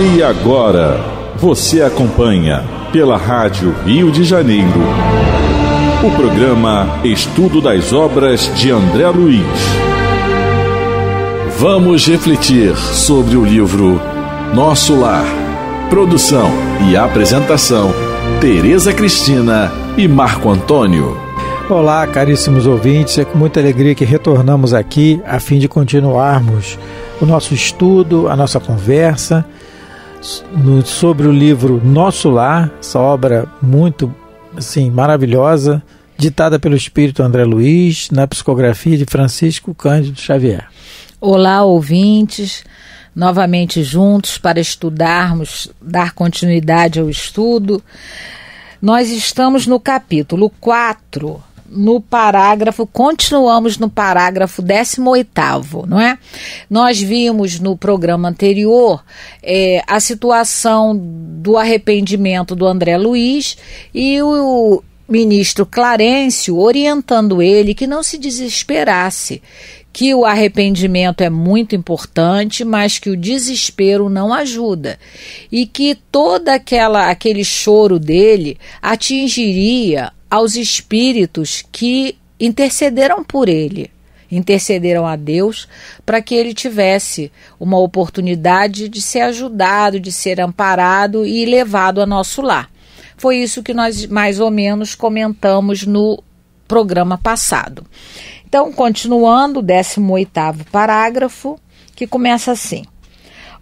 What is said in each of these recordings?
E agora, você acompanha pela Rádio Rio de Janeiro o programa Estudo das Obras de André Luiz. Vamos refletir sobre o livro Nosso Lar. Produção e apresentação: Tereza Cristina e Marco Antônio. Olá, caríssimos ouvintes. É com muita alegria que retornamos aqui a fim de continuarmos o nosso estudo, a nossa conversa no, sobre o livro Nosso Lar, essa obra muito assim, maravilhosa, ditada pelo espírito André Luiz, na psicografia de Francisco Cândido Xavier. Olá, ouvintes novamente juntos para estudarmos, dar continuidade ao estudo. Nós estamos no capítulo 4 no parágrafo, continuamos no parágrafo 18, não é? Nós vimos no programa anterior é, a situação do arrependimento do André Luiz e o ministro Clarencio orientando ele que não se desesperasse, que o arrependimento é muito importante, mas que o desespero não ajuda e que toda aquela aquele choro dele atingiria aos espíritos que intercederam por ele, intercederam a Deus para que ele tivesse uma oportunidade de ser ajudado, de ser amparado e levado a nosso lar. Foi isso que nós mais ou menos comentamos no programa passado. Então, continuando, 18 parágrafo, que começa assim: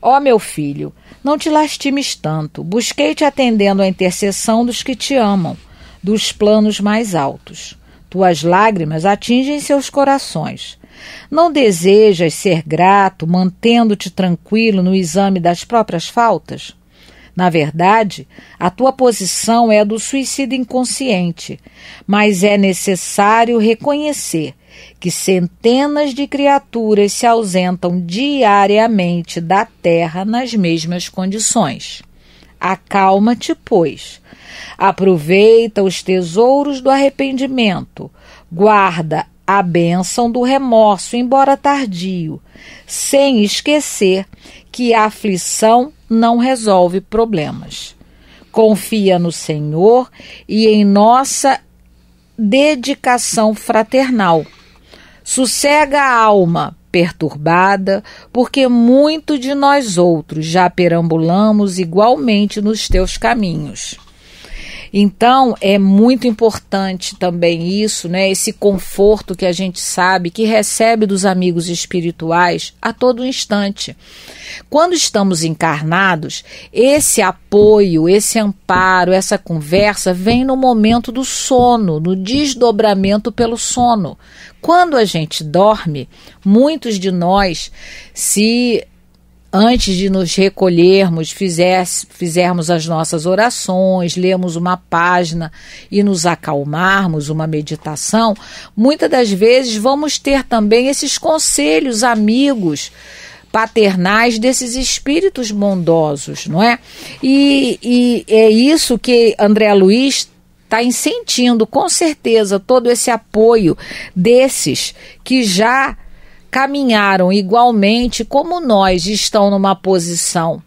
Ó oh, meu filho, não te lastimes tanto. Busquei-te atendendo à intercessão dos que te amam dos planos mais altos. Tuas lágrimas atingem seus corações. Não desejas ser grato, mantendo-te tranquilo no exame das próprias faltas? Na verdade, a tua posição é a do suicídio inconsciente, mas é necessário reconhecer que centenas de criaturas se ausentam diariamente da Terra nas mesmas condições. Acalma-te, pois. Aproveita os tesouros do arrependimento. Guarda a bênção do remorso, embora tardio, sem esquecer que a aflição não resolve problemas. Confia no Senhor e em nossa dedicação fraternal. Sossega a alma, perturbada, porque muito de nós outros já perambulamos igualmente nos teus caminhos. Então, é muito importante também isso, né? Esse conforto que a gente sabe que recebe dos amigos espirituais a todo instante. Quando estamos encarnados, esse apoio, esse amparo, essa conversa vem no momento do sono, no desdobramento pelo sono. Quando a gente dorme, muitos de nós se antes de nos recolhermos, fizesse, fizermos as nossas orações, lemos uma página e nos acalmarmos, uma meditação, muitas das vezes vamos ter também esses conselhos amigos paternais desses espíritos bondosos, não é? E, e é isso que André Luiz está incentindo, com certeza, todo esse apoio desses que já caminharam igualmente, como nós, estão numa posição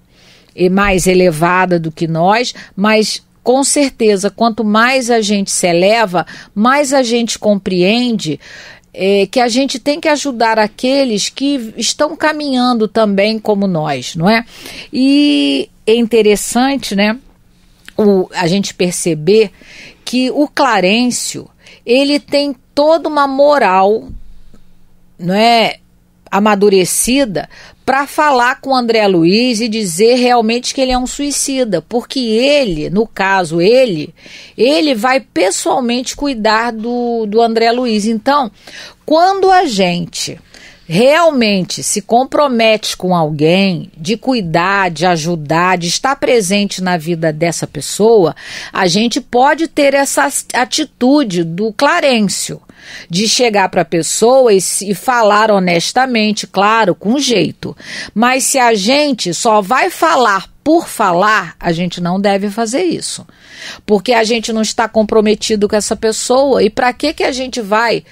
mais elevada do que nós, mas com certeza, quanto mais a gente se eleva, mais a gente compreende é, que a gente tem que ajudar aqueles que estão caminhando também como nós, não é? E é interessante, né? O, a gente perceber que o Clarencio ele tem toda uma moral não é amadurecida para falar com o André Luiz e dizer realmente que ele é um suicida, porque ele, no caso ele, ele vai pessoalmente cuidar do, do André Luiz. Então, quando a gente realmente se compromete com alguém, de cuidar, de ajudar, de estar presente na vida dessa pessoa, a gente pode ter essa atitude do Clarencio de chegar para a pessoa e, e, falar honestamente, claro, com jeito. Mas se a gente só vai falar por falar, a gente não deve fazer isso. Porque a gente não está comprometido com essa pessoa. E para que que a gente vai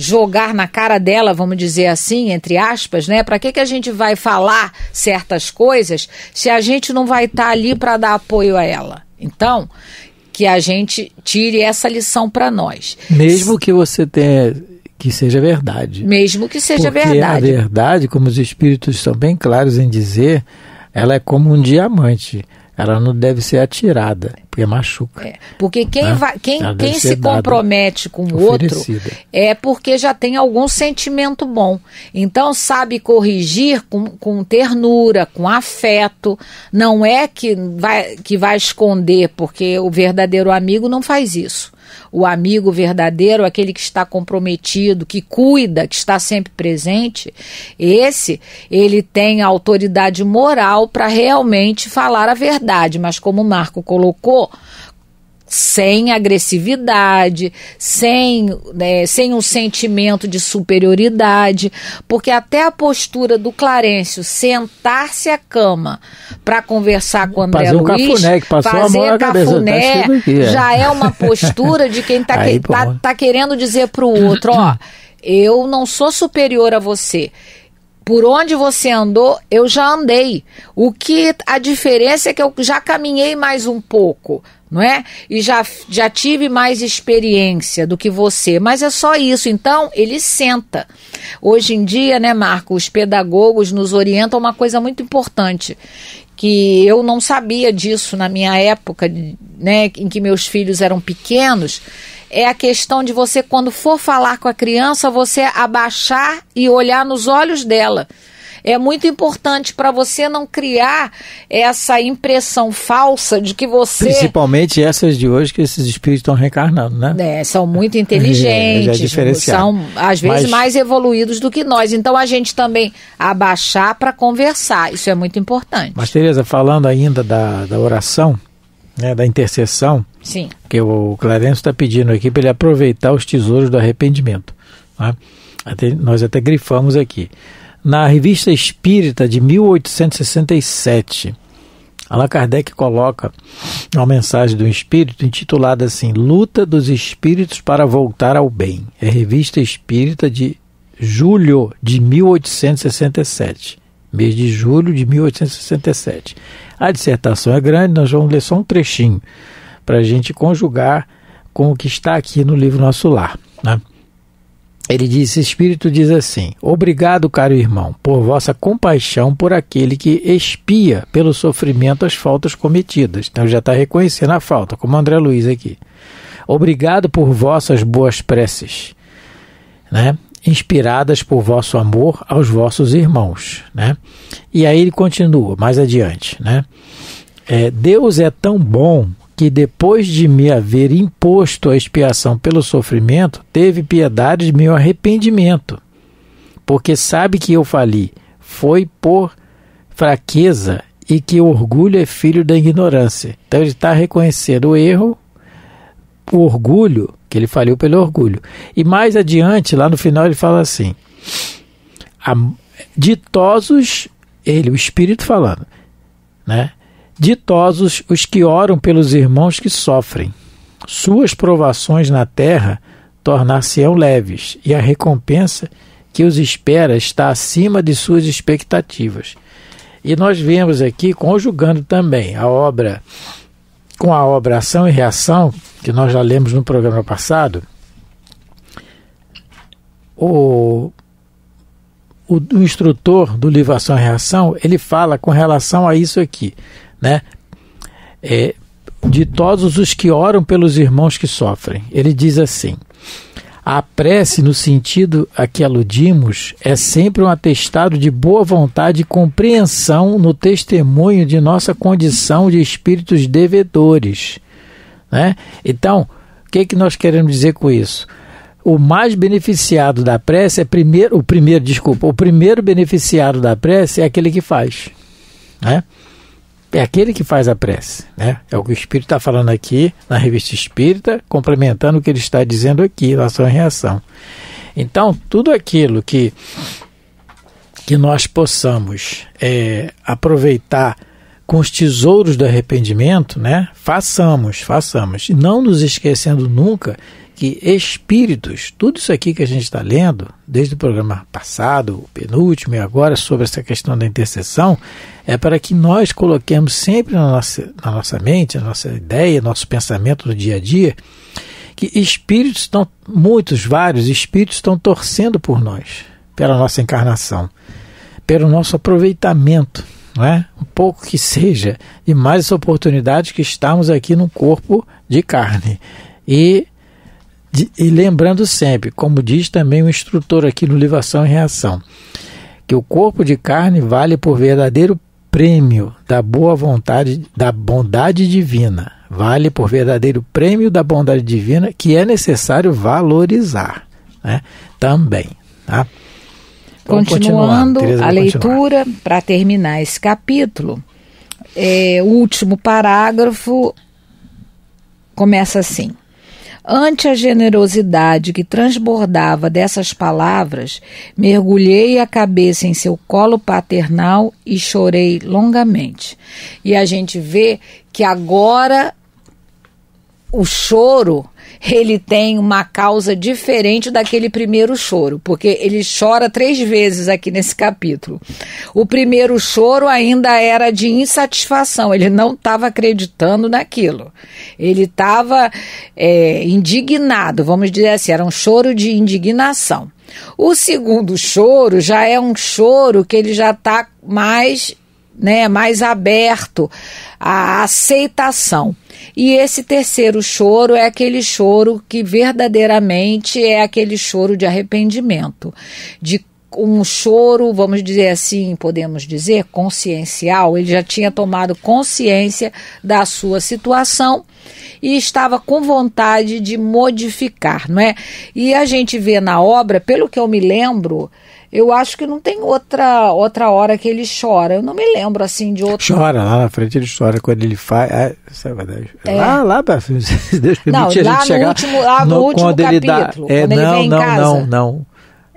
jogar na cara dela, vamos dizer assim, entre aspas, né? Para que, que a gente vai falar certas coisas se a gente não vai estar tá ali para dar apoio a ela? Então, que a gente tire essa lição para nós. Mesmo que você tenha que seja verdade. Mesmo que seja Porque verdade. A verdade, como os espíritos são bem claros em dizer, ela é como um diamante ela não deve ser atirada, porque machuca. É, porque quem, né? vai, quem, quem se compromete com o outro é porque já tem algum sentimento bom. Então, sabe corrigir com, com ternura, com afeto. Não é que vai, que vai esconder, porque o verdadeiro amigo não faz isso o amigo verdadeiro, aquele que está comprometido, que cuida, que está sempre presente, esse ele tem a autoridade moral para realmente falar a verdade, mas como o Marco colocou, sem agressividade, sem, né, sem um sentimento de superioridade, porque até a postura do Clarencio sentar-se à cama para conversar com o André fazer Luiz, um cafuné, que passou fazer a mão cafuné, cabeça, tá é. já é uma postura de quem está que, tá, tá querendo dizer para o outro, ó, eu não sou superior a você. Por onde você andou, eu já andei. O que a diferença é que eu já caminhei mais um pouco, não é? E já, já tive mais experiência do que você. Mas é só isso. Então, ele senta. Hoje em dia, né, Marco, os pedagogos nos orientam uma coisa muito importante, que eu não sabia disso na minha época, né, em que meus filhos eram pequenos é a questão de você, quando for falar com a criança, você abaixar e olhar nos olhos dela. É muito importante para você não criar essa impressão falsa de que você. Principalmente essas de hoje, que esses espíritos estão reencarnando, né? É, são muito é, inteligentes, é, é são às vezes Mas... mais evoluídos do que nós. Então a gente também abaixar para conversar. Isso é muito importante. Mas, Tereza, falando ainda da, da oração, né, da intercessão, Sim. que o Clarence está pedindo aqui para ele aproveitar os tesouros do arrependimento. Né? Até, nós até grifamos aqui. Na Revista Espírita de 1867, Allan Kardec coloca uma mensagem do Espírito intitulada assim: Luta dos Espíritos para Voltar ao Bem. É Revista Espírita de julho de 1867 mês de julho de 1867. A dissertação é grande, nós vamos ler só um trechinho para a gente conjugar com o que está aqui no livro Nosso Lar. Né? Ele diz: Espírito diz assim: Obrigado, caro irmão, por vossa compaixão por aquele que espia pelo sofrimento as faltas cometidas. Então já está reconhecendo a falta, como André Luiz aqui. Obrigado por vossas boas preces. Né? inspiradas por vosso amor aos vossos irmãos, né? E aí ele continua mais adiante, né? É, Deus é tão bom que depois de me haver imposto a expiação pelo sofrimento, teve piedade de meu arrependimento, porque sabe que eu fali, foi por fraqueza e que o orgulho é filho da ignorância. Então ele está reconhecendo o erro, o orgulho que ele faliu pelo orgulho. E mais adiante, lá no final, ele fala assim: ditosos, ele, o Espírito falando, né? Ditosos os que oram pelos irmãos que sofrem. Suas provações na terra tornar-se-ão leves, e a recompensa que os espera está acima de suas expectativas. E nós vemos aqui, conjugando também a obra com a obra Ação e Reação, que nós já lemos no programa passado, o, o, o, instrutor do livro Ação e Reação, ele fala com relação a isso aqui, né? É, de todos os que oram pelos irmãos que sofrem. Ele diz assim: a prece, no sentido a que aludimos, é sempre um atestado de boa vontade e compreensão no testemunho de nossa condição de espíritos devedores. Né? Então, o que, é que nós queremos dizer com isso? O mais beneficiado da prece é primeiro, o primeiro, desculpa, o primeiro beneficiado da prece é aquele que faz. Né? é aquele que faz a prece, né? É o que o Espírito está falando aqui na revista Espírita, complementando o que ele está dizendo aqui, na sua reação. Então, tudo aquilo que, que nós possamos é, aproveitar com os tesouros do arrependimento, né? Façamos, façamos. E não nos esquecendo nunca que espíritos, tudo isso aqui que a gente está lendo, desde o programa passado, o penúltimo e agora, sobre essa questão da intercessão, é para que nós coloquemos sempre na nossa, na nossa mente, na nossa ideia, nosso pensamento do dia a dia, que espíritos estão, muitos, vários espíritos estão torcendo por nós, pela nossa encarnação, pelo nosso aproveitamento, não é? um pouco que seja, e mais essa oportunidade que estamos aqui no corpo de carne. E de, e lembrando sempre, como diz também o instrutor aqui no Livação e Reação, que o corpo de carne vale por verdadeiro prêmio da boa vontade, da bondade divina. Vale por verdadeiro prêmio da bondade divina que é necessário valorizar né? também. Tá? Continuando a leitura, para terminar esse capítulo, é, o último parágrafo começa assim. Ante a generosidade que transbordava dessas palavras, mergulhei a cabeça em seu colo paternal e chorei longamente. E a gente vê que agora o choro ele tem uma causa diferente daquele primeiro choro, porque ele chora três vezes aqui nesse capítulo. O primeiro choro ainda era de insatisfação, ele não estava acreditando naquilo. Ele estava é, indignado, vamos dizer assim, era um choro de indignação. O segundo choro já é um choro que ele já está mais né, mais aberto à aceitação. E esse terceiro choro é aquele choro que verdadeiramente é aquele choro de arrependimento, de um choro, vamos dizer assim, podemos dizer, consciencial. Ele já tinha tomado consciência da sua situação e estava com vontade de modificar, não é? E a gente vê na obra, pelo que eu me lembro, eu acho que não tem outra outra hora que ele chora. Eu não me lembro assim de outra. Chora lá na frente, ele chora quando ele faz. É, ah, né? é. Lá, lá, se Deus permite não, a gente chegar. Último, lá no, no último quando capítulo, ele dá, é, quando não, ele não, casa, não, não, não.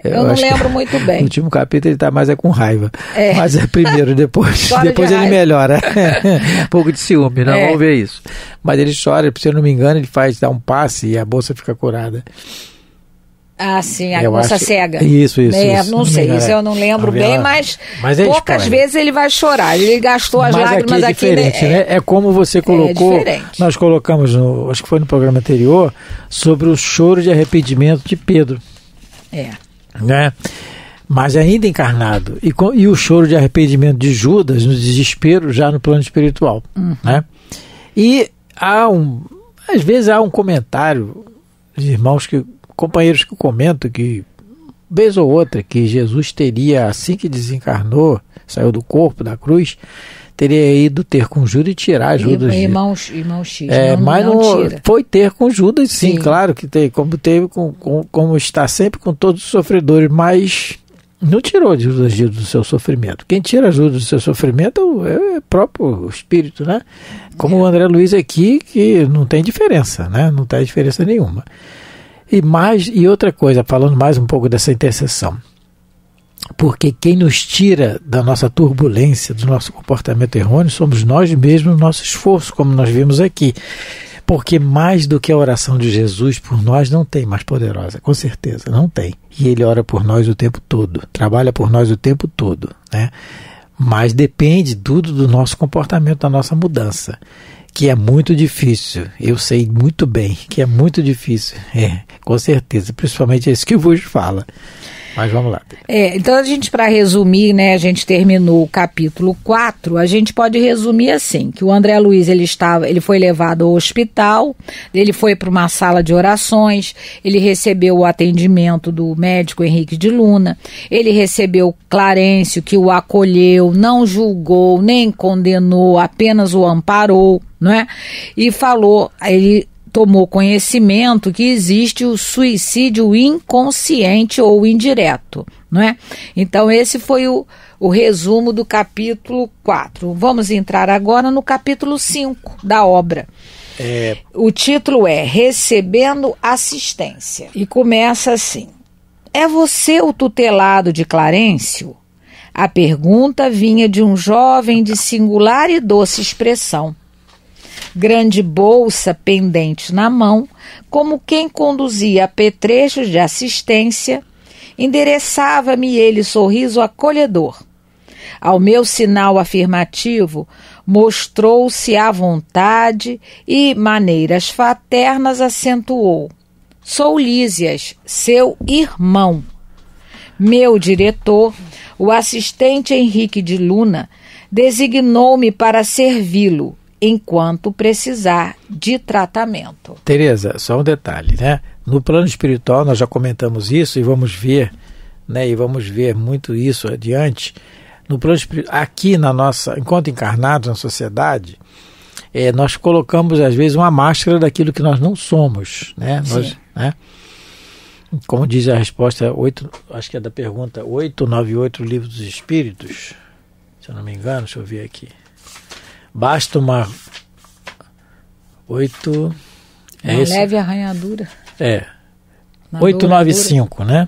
Eu, eu não lembro muito bem. No último capítulo ele está mais é com raiva. É. Mas é primeiro, depois, depois de ele raiva. melhora. um pouco de ciúme, não né? é. vamos ver isso. Mas ele chora, se eu não me engano, ele faz, dar um passe e a bolsa fica curada. Ah, sim, a eu moça cega. Isso, isso. É, isso. Não sei, é. isso eu não lembro bem, mas, mas é poucas vezes ele vai chorar. Ele gastou as mas é lágrimas aqui. É diferente, aqui, né? É, é como você é colocou. nós colocamos, no, acho que foi no programa anterior, sobre o choro de arrependimento de Pedro. É. Né? Mas ainda encarnado. E, com, e o choro de arrependimento de Judas, no desespero, já no plano espiritual. Uhum. Né? E há um. Às vezes há um comentário, de irmãos que companheiros que comentam que, vez ou outra, que Jesus teria, assim que desencarnou, saiu do corpo, da cruz, teria ido ter com Judas e tirar Judas. Irmão, irmão É, não, mas não, não foi ter com Judas, sim, sim, claro que tem como teve, com, com, como está sempre com todos os sofredores, mas não tirou Judas do seu sofrimento. Quem tira Judas do seu sofrimento é o é próprio espírito, né? Como é. o André Luiz aqui, que não tem diferença, né? Não tem diferença nenhuma. E mais e outra coisa, falando mais um pouco dessa intercessão. Porque quem nos tira da nossa turbulência, do nosso comportamento errôneo, somos nós mesmos, nosso esforço, como nós vimos aqui. Porque mais do que a oração de Jesus por nós não tem mais poderosa, com certeza, não tem. E ele ora por nós o tempo todo, trabalha por nós o tempo todo, né? Mas depende tudo do nosso comportamento, da nossa mudança que é muito difícil. Eu sei muito bem que é muito difícil. É, com certeza, principalmente isso que vos fala. Mas vamos lá. É, então a gente, para resumir, né, a gente terminou o capítulo 4, a gente pode resumir assim, que o André Luiz, ele estava, ele foi levado ao hospital, ele foi para uma sala de orações, ele recebeu o atendimento do médico Henrique de Luna, ele recebeu Clarencio, que o acolheu, não julgou, nem condenou, apenas o amparou, não é? E falou, ele tomou conhecimento que existe o suicídio inconsciente ou indireto, não é? Então, esse foi o, o resumo do capítulo 4. Vamos entrar agora no capítulo 5 da obra. É... O título é Recebendo Assistência e começa assim: É você o tutelado de Clarencio? A pergunta vinha de um jovem de singular e doce expressão grande bolsa pendente na mão, como quem conduzia apetrechos de assistência, endereçava-me ele sorriso acolhedor. Ao meu sinal afirmativo, mostrou-se à vontade e, maneiras fraternas, acentuou: Sou Lísias, seu irmão. Meu diretor, o assistente Henrique de Luna, designou-me para servi-lo enquanto precisar de tratamento. Tereza, só um detalhe, né? No plano espiritual nós já comentamos isso e vamos ver, né? E vamos ver muito isso adiante. No plano aqui na nossa, enquanto encarnados na sociedade, é, nós colocamos às vezes uma máscara daquilo que nós não somos, né? Nós, né? Como diz a resposta 8, acho que é da pergunta 898 Livro dos Espíritos, se eu não me engano, deixa eu ver aqui. Basta uma. Oito. É uma leve arranhadura. É. nove 895, né?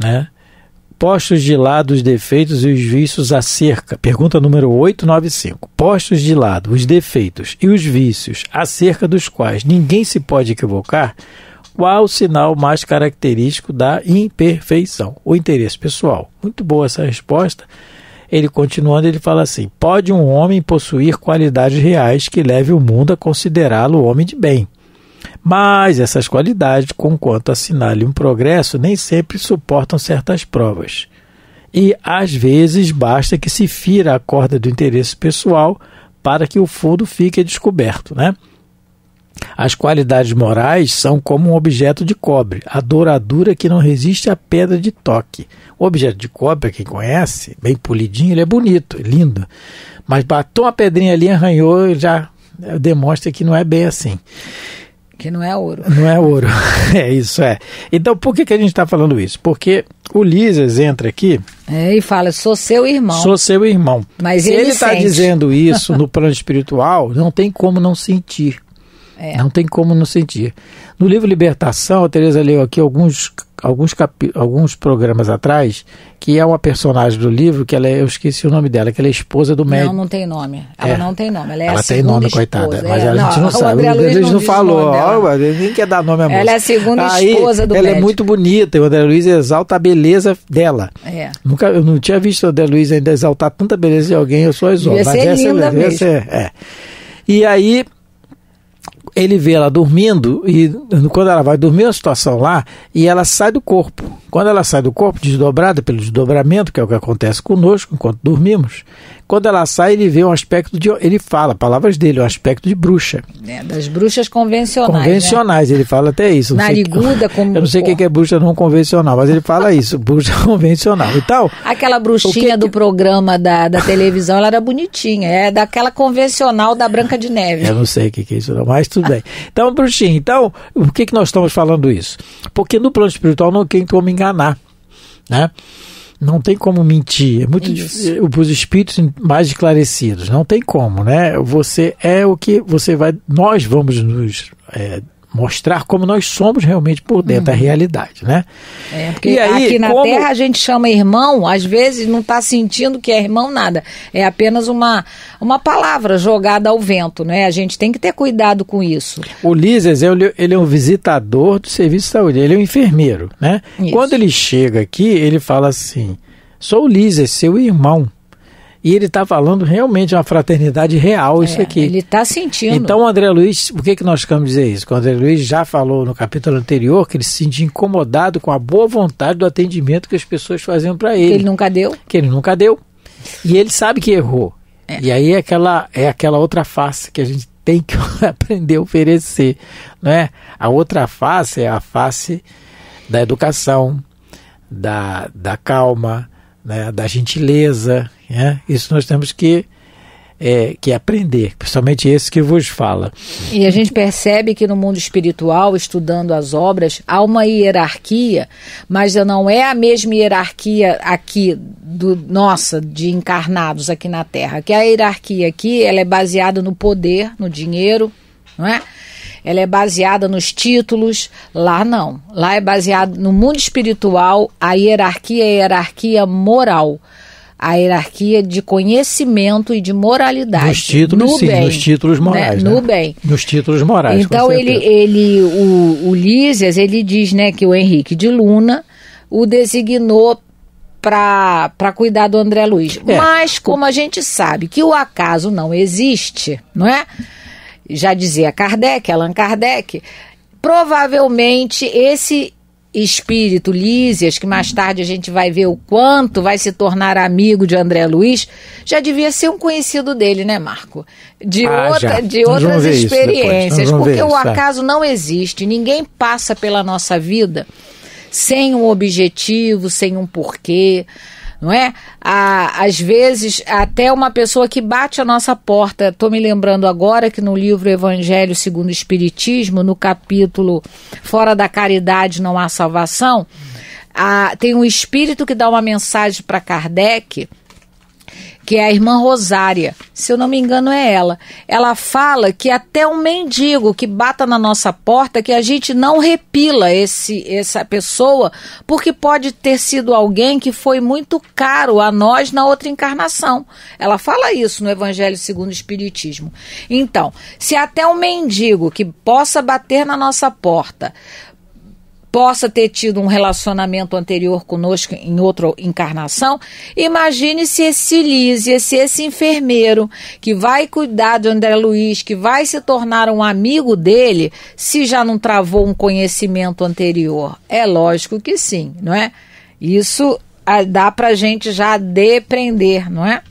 né? Postos de lado os defeitos e os vícios acerca. Pergunta número 895. Postos de lado os defeitos e os vícios acerca dos quais ninguém se pode equivocar, qual o sinal mais característico da imperfeição? O interesse pessoal. Muito boa essa resposta. Ele continuando, ele fala assim: pode um homem possuir qualidades reais que leve o mundo a considerá-lo homem de bem. Mas essas qualidades, conquanto assinale um progresso, nem sempre suportam certas provas. E às vezes basta que se fira a corda do interesse pessoal para que o fundo fique descoberto, né? As qualidades morais são como um objeto de cobre, a douradura que não resiste à pedra de toque. O objeto de cobre, quem conhece, bem polidinho, ele é bonito, lindo. Mas batou uma pedrinha ali, arranhou, já eh, demonstra que não é bem assim. Que não é ouro. Não é ouro. É isso, é. Então, por que, que a gente está falando isso? Porque o Ulisses entra aqui. É, e fala: sou seu irmão. Sou seu irmão. Mas Se ele está dizendo isso no plano espiritual, não tem como não sentir. É. Não tem como não sentir. No livro Libertação, a Tereza leu aqui alguns, alguns, capi, alguns programas atrás, que é uma personagem do livro, que ela é, eu esqueci o nome dela, que ela é esposa do médico. Não, não tem nome. Ela é. não tem nome. Ela, é ela tem nome, esposa. coitada. É. Mas a gente não, sabe. O Luiz não, não falou. nem quer dar nome à moça. Ela é a segunda Aí, esposa do ela é médico. Ela é muito bonita e o André Luiz exalta a beleza dela. É. Nunca, eu não tinha visto o André Luiz ainda exaltar tanta beleza de alguém, eu sou exótico. Mas essa, linda essa, mesmo. é. E aí ele vê ela dormindo e quando ela vai dormir, a situação lá, e ela sai do corpo. Quando ela sai do corpo, desdobrada pelo desdobramento, que é o que acontece conosco enquanto dormimos, quando ela sai, ele vê um aspecto de. Ele fala, palavras dele, um aspecto de bruxa. É, das bruxas convencionais. Né? Convencionais, né? ele fala até isso. Nariguda, como. Eu não sei o que é bruxa não convencional, mas ele fala isso, bruxa convencional e tal. Aquela bruxinha que... do programa da, da televisão, ela era bonitinha. É daquela convencional da Branca de Neve. Eu não sei o que é isso, não, mas tudo bem. Então, bruxinha, então, por que, que nós estamos falando isso? Porque no plano espiritual não tem como enganar. Né? Não tem como mentir. É muito é difícil eh, os espíritos mais esclarecidos. Não tem como, né? Você é o que você vai. Nós vamos nos é, mostrar como nós somos realmente por dentro da uhum. realidade, né? É, porque e aí, aqui na como... Terra a gente chama irmão, às vezes não está sentindo que é irmão nada, é apenas uma, uma palavra jogada ao vento, né? A gente tem que ter cuidado com isso. O Lises, ele é um visitador do serviço de saúde, ele é um enfermeiro, né? Isso. Quando ele chega aqui, ele fala assim, sou o Lises, seu irmão. E ele está falando realmente uma fraternidade real, é, isso aqui. Ele está sentindo. Então, o André Luiz, por que, é que nós queremos dizer isso? o André Luiz já falou no capítulo anterior que ele se sentia incomodado com a boa vontade do atendimento que as pessoas faziam para ele. Que ele nunca deu. Que ele nunca deu. E ele sabe que errou. É. E aí é aquela, é aquela outra face que a gente tem que aprender a oferecer. Não é? A outra face é a face da educação, da, da calma, né, da gentileza. Né? Isso nós temos que é, que aprender, principalmente esse que vos fala. E a gente percebe que no mundo espiritual, estudando as obras, há uma hierarquia, mas não é a mesma hierarquia aqui do nossa de encarnados aqui na Terra. Que a hierarquia aqui ela é baseada no poder, no dinheiro, não é? ela é baseada nos títulos, lá não. Lá é baseado no mundo espiritual, a hierarquia é hierarquia moral. A hierarquia de conhecimento e de moralidade. Nos títulos, no sim, bem, nos títulos né? morais. Né? No né? bem. Nos títulos morais. Então, ele, ele, o, o Lízias, ele diz né, que o Henrique de Luna o designou para cuidar do André Luiz. É. Mas, como a gente sabe que o acaso não existe, não é? já dizia Kardec, Allan Kardec, provavelmente esse espírito Lísias, que mais tarde a gente vai ver o quanto vai se tornar amigo de André Luiz, já devia ser um conhecido dele, né, Marco? De, ah, outra, de outras experiências. Porque o tá. acaso tá? não existe. Ninguém passa pela nossa vida sem um objetivo, sem um porquê não é? À, às vezes, até uma pessoa que bate a nossa porta. Estou me lembrando agora que no livro Evangelho segundo o Espiritismo, no capítulo Fora da Caridade Não Há Salvação, há tem um espírito que dá uma mensagem para Kardec que é a irmã Rosária, se eu não me engano é ela. Ela fala que até um mendigo que bata na nossa porta, que a gente não repila esse essa pessoa, porque pode ter sido alguém que foi muito caro a nós na outra encarnação. Ela fala isso no Evangelho segundo o Espiritismo. Então, se até um mendigo que possa bater na nossa porta possa ter tido um relacionamento anterior conosco em outra encarnação, imagine se esse Lízia, se esse enfermeiro que vai cuidar de André Luiz, que vai se tornar um amigo dele, se já não travou um conhecimento anterior. É lógico que sim, não é? Isso ah, dá para gente já depreender, não é?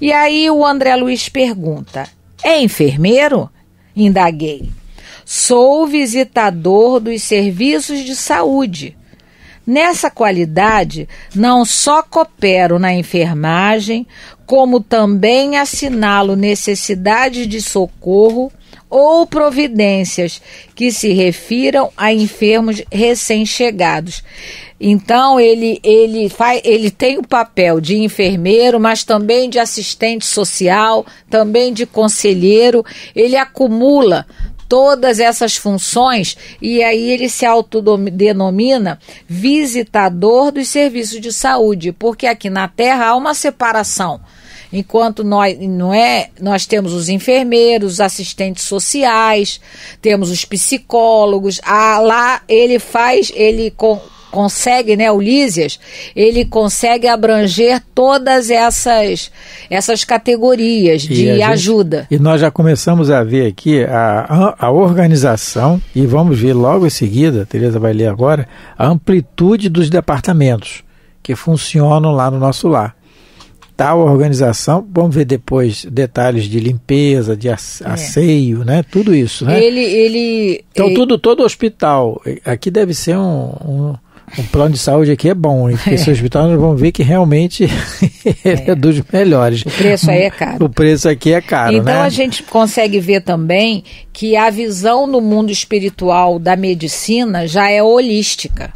E aí o André Luiz pergunta: é enfermeiro? Indaguei. Sou visitador dos serviços de saúde. Nessa qualidade, não só coopero na enfermagem, como também assinalo necessidade de socorro ou providências que se refiram a enfermos recém-chegados. Então ele ele faz, ele tem o papel de enfermeiro, mas também de assistente social, também de conselheiro, ele acumula todas essas funções e aí ele se autodenomina visitador dos serviços de saúde, porque aqui na Terra há uma separação. Enquanto nós não é, nós temos os enfermeiros, os assistentes sociais, temos os psicólogos. Ah, lá ele faz, ele com, consegue, né, Ulísias, ele consegue abranger todas essas essas categorias de e gente, ajuda. E nós já começamos a ver aqui a, a organização e vamos ver logo em seguida, a Tereza vai ler agora, a amplitude dos departamentos que funcionam lá no nosso lar tal organização. Vamos ver depois detalhes de limpeza, de é. asseio, é. né? Tudo isso, né? Ele, ele, então ele... É tudo, todo hospital é, aqui deve ser um, um o plano de saúde aqui é bom, hein? porque é. esse hospital nós vamos ver que realmente é. é. dos melhores. O preço aí é caro. O preço aqui é caro. Então né? a gente consegue ver também que a visão no mundo espiritual da medicina já é holística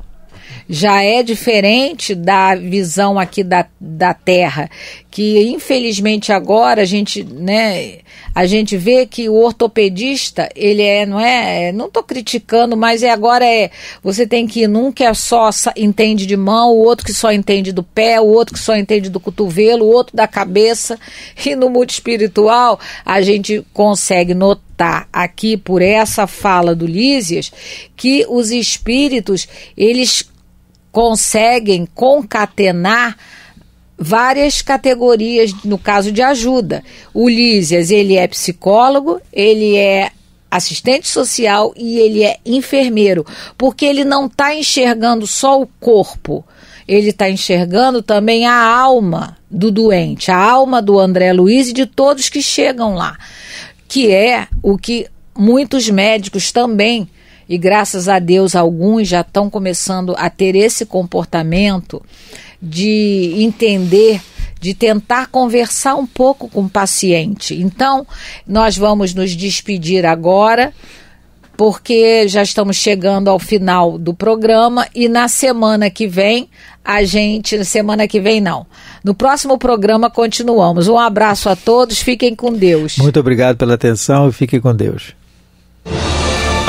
já é diferente da visão aqui da, da Terra, que infelizmente agora a gente, né, a gente vê que o ortopedista, ele é, não é, é não estou criticando, mas é agora é, você tem que ir num que é só entende de mão, o outro que só entende do pé, o outro que só entende do cotovelo, o outro da cabeça, e no mundo espiritual a gente consegue notar notar aqui por essa fala do Lísias que os espíritos eles conseguem concatenar várias categorias no caso de ajuda. O Lísias, ele é psicólogo, ele é assistente social e ele é enfermeiro, porque ele não está enxergando só o corpo, ele está enxergando também a alma do doente, a alma do André Luiz e de todos que chegam lá, que é o que muitos médicos também e graças a Deus alguns já estão começando a ter esse comportamento de entender de tentar conversar um pouco com o paciente. Então, nós vamos nos despedir agora, porque já estamos chegando ao final do programa e na semana que vem a gente, semana que vem não. No próximo programa continuamos. Um abraço a todos, fiquem com Deus. Muito obrigado pela atenção e fiquem com Deus.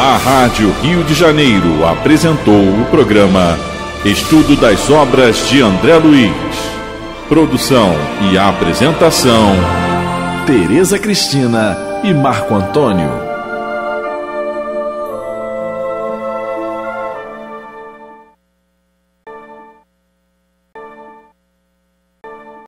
A Rádio Rio de Janeiro apresentou o programa Estudo das Obras de André Luiz. Produção e apresentação: Tereza Cristina e Marco Antônio.